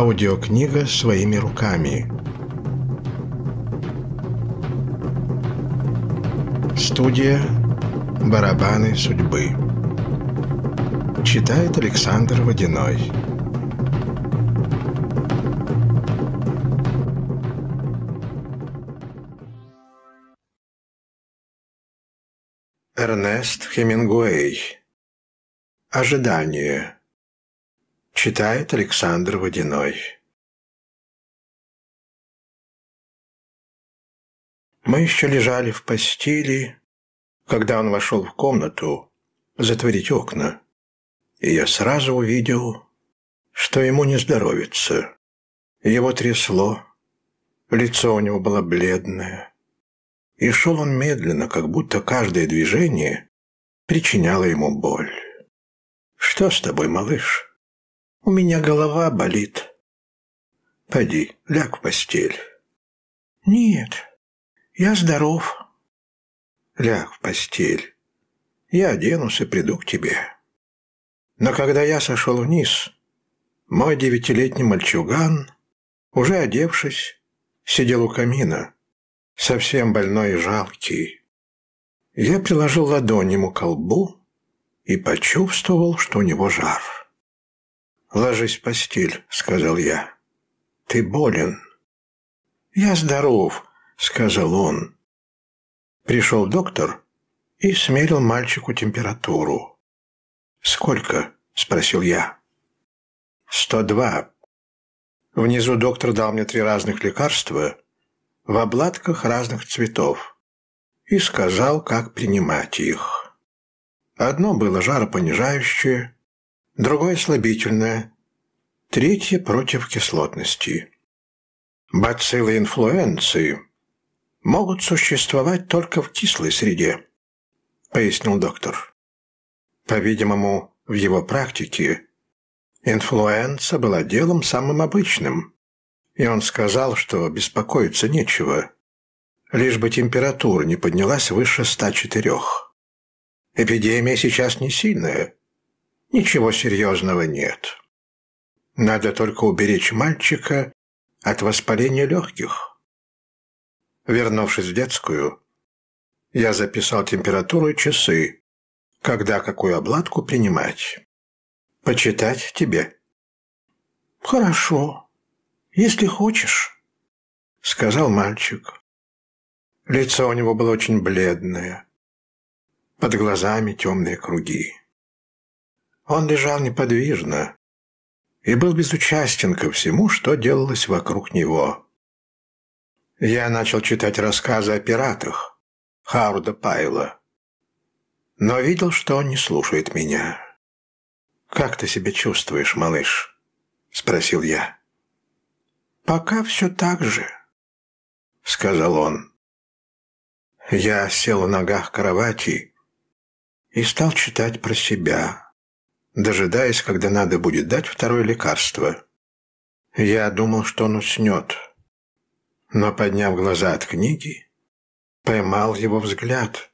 Аудиокнига своими руками. Студия «Барабаны судьбы». Читает Александр Водяной. Эрнест Хемингуэй. Ожидание. Читает Александр Водяной. Мы еще лежали в постели, когда он вошел в комнату затворить окна, и я сразу увидел, что ему не здоровится. Его трясло, лицо у него было бледное, и шел он медленно, как будто каждое движение причиняло ему боль. «Что с тобой, малыш?» У меня голова болит. Пойди, ляг в постель. Нет, я здоров. Ляг в постель. Я оденусь и приду к тебе. Но когда я сошел вниз, мой девятилетний мальчуган, уже одевшись, сидел у камина, совсем больной и жалкий. Я приложил ладонь ему к лбу и почувствовал, что у него жар. «Ложись в постель», — сказал я. «Ты болен». «Я здоров», — сказал он. Пришел доктор и смерил мальчику температуру. «Сколько?» — спросил я. «Сто два». Внизу доктор дал мне три разных лекарства в обладках разных цветов и сказал, как принимать их. Одно было жаропонижающее, другое слабительное, третье против кислотности. Бациллы инфлюенции могут существовать только в кислой среде, пояснил доктор. По-видимому, в его практике инфлюенса была делом самым обычным, и он сказал, что беспокоиться нечего, лишь бы температура не поднялась выше 104. Эпидемия сейчас не сильная, Ничего серьезного нет. Надо только уберечь мальчика от воспаления легких. Вернувшись в детскую, я записал температуру и часы, когда какую обладку принимать. Почитать тебе. Хорошо, если хочешь, сказал мальчик. Лицо у него было очень бледное, под глазами темные круги. Он лежал неподвижно и был безучастен ко всему, что делалось вокруг него. Я начал читать рассказы о пиратах Хаурда Пайла, но видел, что он не слушает меня. «Как ты себя чувствуешь, малыш?» — спросил я. «Пока все так же», — сказал он. Я сел в ногах кровати и стал читать про себя дожидаясь, когда надо будет дать второе лекарство. Я думал, что он уснет, но, подняв глаза от книги, поймал его взгляд.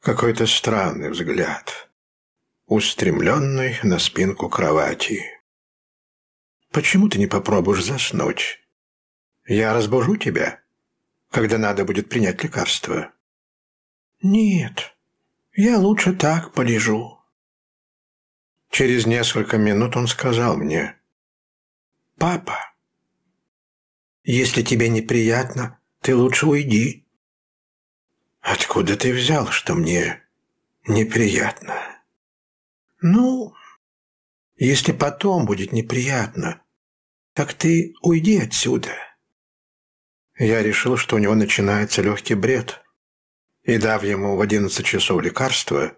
Какой-то странный взгляд, устремленный на спинку кровати. «Почему ты не попробуешь заснуть? Я разбужу тебя, когда надо будет принять лекарство». «Нет, я лучше так полежу», Через несколько минут он сказал мне, «Папа, если тебе неприятно, ты лучше уйди». «Откуда ты взял, что мне неприятно?» «Ну, если потом будет неприятно, так ты уйди отсюда». Я решил, что у него начинается легкий бред, и, дав ему в одиннадцать часов лекарства,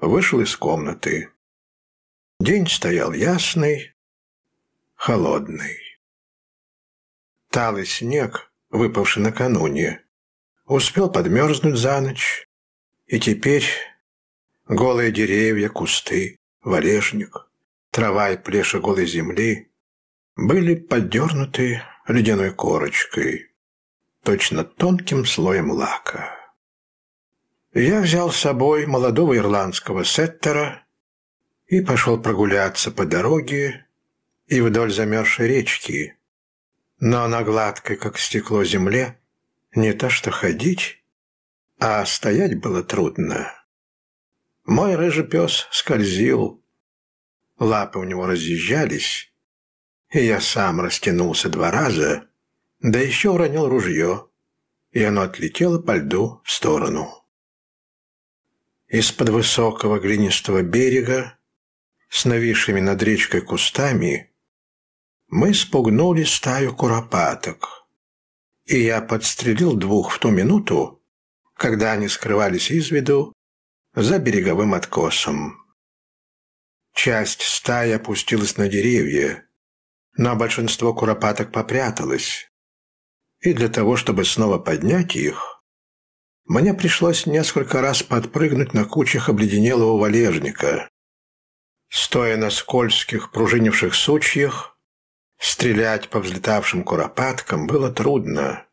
вышел из комнаты. День стоял ясный, холодный. Талый снег, выпавший накануне, успел подмерзнуть за ночь, и теперь голые деревья, кусты, валежник, трава и плеша голой земли были поддернуты ледяной корочкой, точно тонким слоем лака. Я взял с собой молодого ирландского сеттера, и пошел прогуляться по дороге и вдоль замерзшей речки. Но на гладкой, как стекло, земле не то что ходить, а стоять было трудно. Мой рыжий пес скользил, лапы у него разъезжались, и я сам растянулся два раза, да еще уронил ружье, и оно отлетело по льду в сторону. Из-под высокого глинистого берега с нависшими над речкой кустами, мы спугнули стаю куропаток. И я подстрелил двух в ту минуту, когда они скрывались из виду за береговым откосом. Часть стаи опустилась на деревья, но большинство куропаток попряталось. И для того, чтобы снова поднять их, мне пришлось несколько раз подпрыгнуть на кучах обледенелого валежника, стоя на скользких, пружинивших сучьях, стрелять по взлетавшим куропаткам было трудно.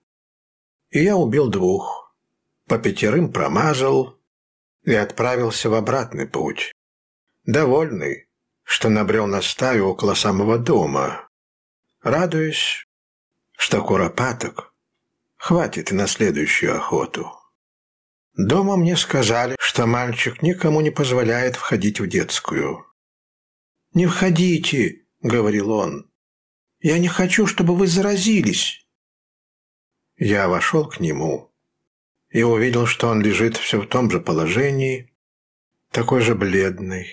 И я убил двух, по пятерым промазал и отправился в обратный путь, довольный, что набрел на стаю около самого дома, радуюсь что куропаток хватит и на следующую охоту. Дома мне сказали, что мальчик никому не позволяет входить в детскую. «Не входите», — говорил он. «Я не хочу, чтобы вы заразились». Я вошел к нему и увидел, что он лежит все в том же положении, такой же бледный,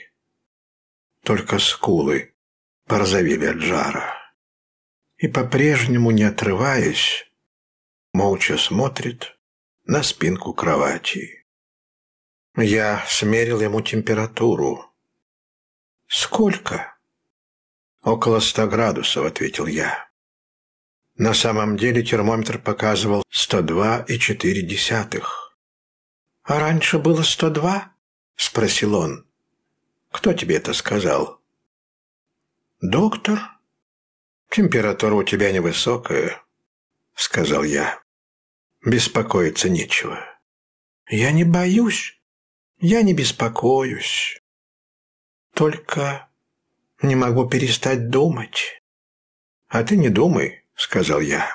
только скулы порозовели от жара. И по-прежнему, не отрываясь, молча смотрит на спинку кровати. Я смерил ему температуру. «Сколько?» «Около ста градусов», — ответил я. На самом деле термометр показывал 102,4. «А раньше было 102?» — спросил он. «Кто тебе это сказал?» «Доктор». «Температура у тебя невысокая», — сказал я. «Беспокоиться нечего». «Я не боюсь. Я не беспокоюсь. Только не могу перестать думать. «А ты не думай», — сказал я.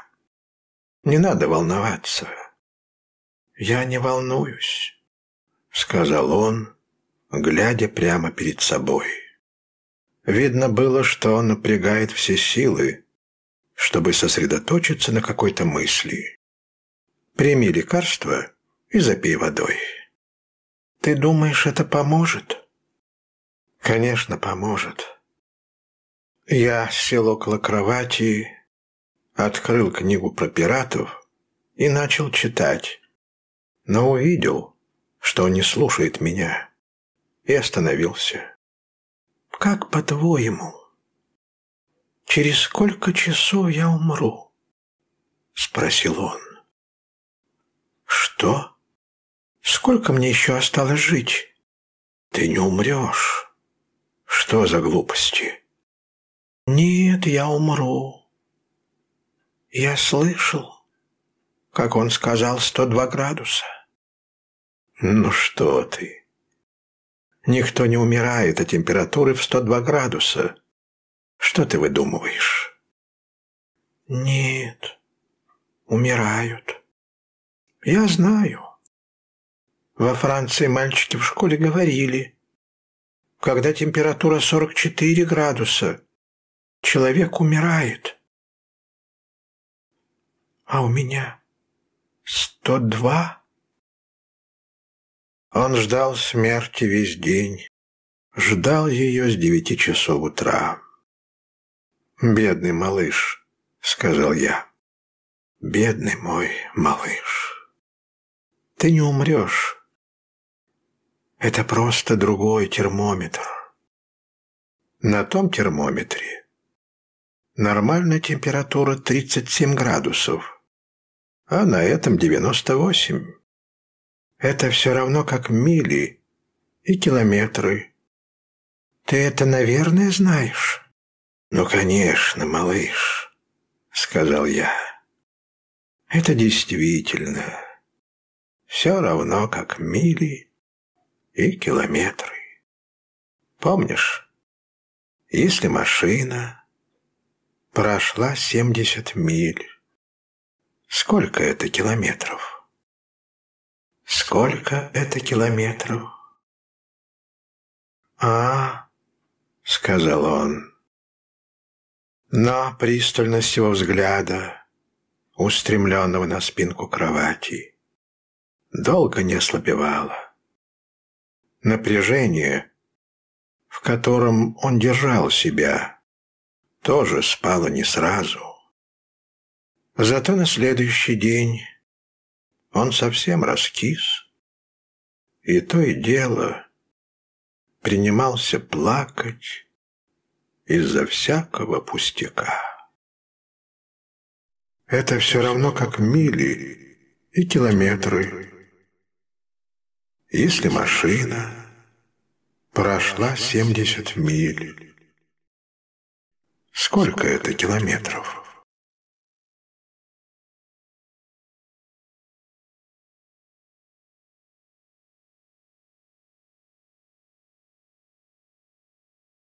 «Не надо волноваться». «Я не волнуюсь», — сказал он, глядя прямо перед собой. Видно было, что он напрягает все силы, чтобы сосредоточиться на какой-то мысли. «Прими лекарство и запей водой». «Ты думаешь, это поможет?» Конечно, поможет. Я сел около кровати, открыл книгу про пиратов и начал читать, но увидел, что он не слушает меня, и остановился. «Как по-твоему? Через сколько часов я умру?» — спросил он. «Что? Сколько мне еще осталось жить?» «Ты не умрешь. Что за глупости? Нет, я умру. Я слышал, как он сказал, 102 градуса. Ну что ты? Никто не умирает от а температуры в 102 градуса. Что ты выдумываешь? Нет, умирают. Я знаю. Во Франции мальчики в школе говорили, когда температура 44 градуса. Человек умирает. А у меня 102. Он ждал смерти весь день. Ждал ее с девяти часов утра. «Бедный малыш», — сказал я. «Бедный мой малыш, ты не умрешь». Это просто другой термометр. На том термометре нормальная температура 37 градусов, а на этом 98. Это все равно как мили и километры. Ты это, наверное, знаешь? Ну, конечно, малыш, сказал я. Это действительно все равно как мили и километры. Помнишь, если машина прошла 70 миль, сколько это километров? Сколько это километров? «А», — сказал он. На пристальность его взгляда, устремленного на спинку кровати, долго не ослабевала. Напряжение, в котором он держал себя, тоже спало не сразу. Зато на следующий день он совсем раскис, и то и дело принимался плакать из-за всякого пустяка. Это все равно как мили и километры если машина прошла 70 миль, сколько это километров?